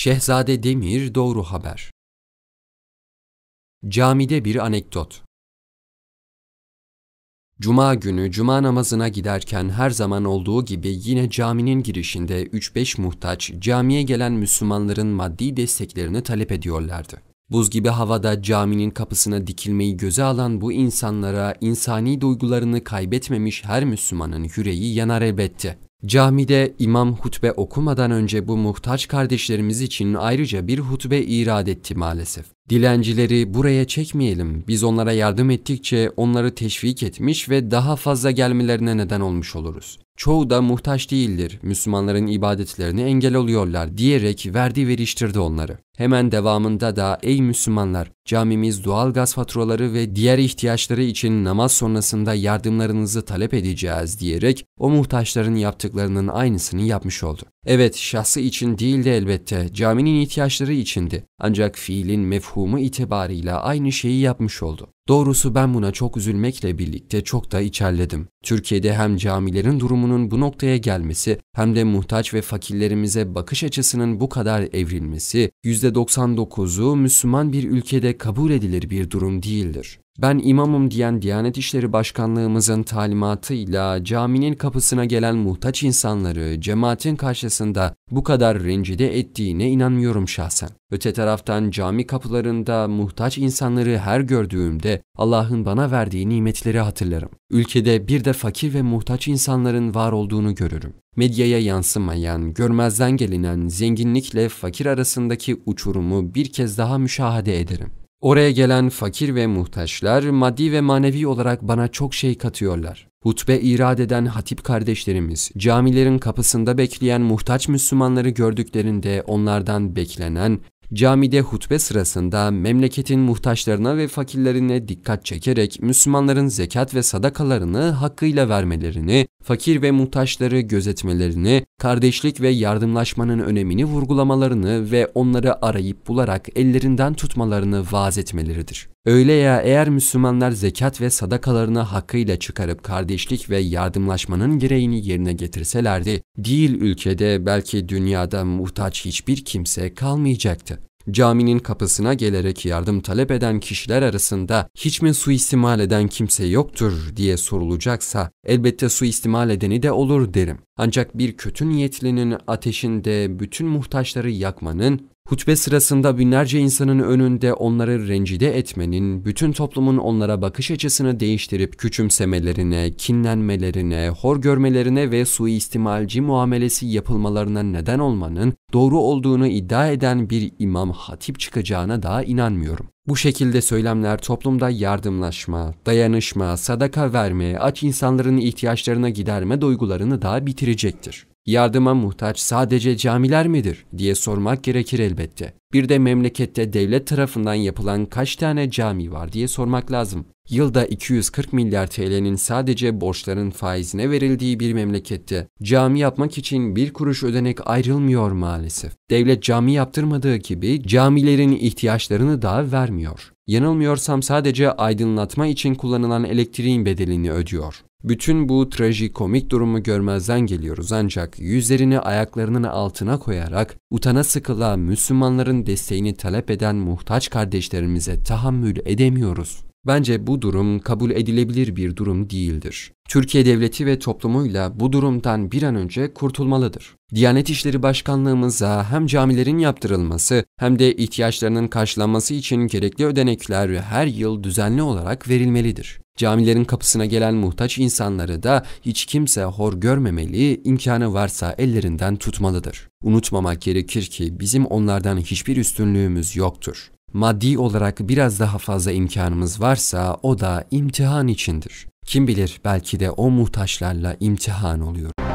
Şehzade Demir Doğru Haber Camide bir anekdot Cuma günü cuma namazına giderken her zaman olduğu gibi yine caminin girişinde 3-5 muhtaç camiye gelen Müslümanların maddi desteklerini talep ediyorlardı. Buz gibi havada caminin kapısına dikilmeyi göze alan bu insanlara insani duygularını kaybetmemiş her Müslümanın yüreği yanar elbette. Camide imam hutbe okumadan önce bu muhtaç kardeşlerimiz için ayrıca bir hutbe irad etti maalesef. Dilencileri buraya çekmeyelim, biz onlara yardım ettikçe onları teşvik etmiş ve daha fazla gelmelerine neden olmuş oluruz çoğu da muhtaç değildir, Müslümanların ibadetlerini engel oluyorlar diyerek verdi veriştirdi onları. Hemen devamında da ey Müslümanlar camimiz doğal gaz faturaları ve diğer ihtiyaçları için namaz sonrasında yardımlarınızı talep edeceğiz diyerek o muhtaçların yaptıklarının aynısını yapmış oldu. Evet şahsı için değildi elbette caminin ihtiyaçları içindi ancak fiilin mefhumu itibarıyla aynı şeyi yapmış oldu. Doğrusu ben buna çok üzülmekle birlikte çok da içerledim. Türkiye'de hem camilerin durumunun bu noktaya gelmesi hem de muhtaç ve fakirlerimize bakış açısının bu kadar evrilmesi %99'u Müslüman bir ülkede kabul edilir bir durum değildir. Ben imamım diyen Diyanet İşleri Başkanlığımızın talimatıyla caminin kapısına gelen muhtaç insanları cemaatin karşısında bu kadar rencide ettiğine inanmıyorum şahsen. Öte taraftan cami kapılarında muhtaç insanları her gördüğümde Allah'ın bana verdiği nimetleri hatırlarım. Ülkede bir de fakir ve muhtaç insanların var olduğunu görürüm. Medyaya yansımayan, görmezden gelinen zenginlikle fakir arasındaki uçurumu bir kez daha müşahede ederim. Oraya gelen fakir ve muhtaçlar maddi ve manevi olarak bana çok şey katıyorlar. Hutbe irad eden hatip kardeşlerimiz, camilerin kapısında bekleyen muhtaç Müslümanları gördüklerinde onlardan beklenen, camide hutbe sırasında memleketin muhtaçlarına ve fakirlerine dikkat çekerek Müslümanların zekat ve sadakalarını hakkıyla vermelerini, fakir ve muhtaçları gözetmelerini, kardeşlik ve yardımlaşmanın önemini vurgulamalarını ve onları arayıp bularak ellerinden tutmalarını vaaz etmeleridir. Öyle ya eğer Müslümanlar zekat ve sadakalarını hakkıyla çıkarıp kardeşlik ve yardımlaşmanın gereğini yerine getirselerdi, değil ülkede belki dünyada muhtaç hiçbir kimse kalmayacaktı caminin kapısına gelerek yardım talep eden kişiler arasında hiç mi suistimal eden kimse yoktur diye sorulacaksa elbette suistimal edeni de olur derim. Ancak bir kötü niyetlinin ateşinde bütün muhtaçları yakmanın Hutbe sırasında binlerce insanın önünde onları rencide etmenin, bütün toplumun onlara bakış açısını değiştirip küçümsemelerine, kinlenmelerine, hor görmelerine ve suistimalci muamelesi yapılmalarına neden olmanın doğru olduğunu iddia eden bir imam hatip çıkacağına daha inanmıyorum. Bu şekilde söylemler toplumda yardımlaşma, dayanışma, sadaka verme, aç insanların ihtiyaçlarına giderme duygularını daha bitirecektir. Yardıma muhtaç sadece camiler midir diye sormak gerekir elbette. Bir de memlekette devlet tarafından yapılan kaç tane cami var diye sormak lazım. Yılda 240 milyar TL'nin sadece borçların faizine verildiği bir memlekette cami yapmak için bir kuruş ödenek ayrılmıyor maalesef. Devlet cami yaptırmadığı gibi camilerin ihtiyaçlarını da vermiyor. Yanılmıyorsam sadece aydınlatma için kullanılan elektriğin bedelini ödüyor. Bütün bu trajikomik durumu görmezden geliyoruz ancak yüzlerini ayaklarının altına koyarak utana sıkıla Müslümanların desteğini talep eden muhtaç kardeşlerimize tahammül edemiyoruz. Bence bu durum kabul edilebilir bir durum değildir. Türkiye devleti ve toplumuyla bu durumdan bir an önce kurtulmalıdır. Diyanet İşleri Başkanlığımıza hem camilerin yaptırılması hem de ihtiyaçlarının karşılanması için gerekli ödenekler her yıl düzenli olarak verilmelidir. Camilerin kapısına gelen muhtaç insanları da hiç kimse hor görmemeli, imkanı varsa ellerinden tutmalıdır. Unutmamak gerekir ki bizim onlardan hiçbir üstünlüğümüz yoktur maddi olarak biraz daha fazla imkanımız varsa o da imtihan içindir. Kim bilir belki de o muhtaçlarla imtihan oluyor.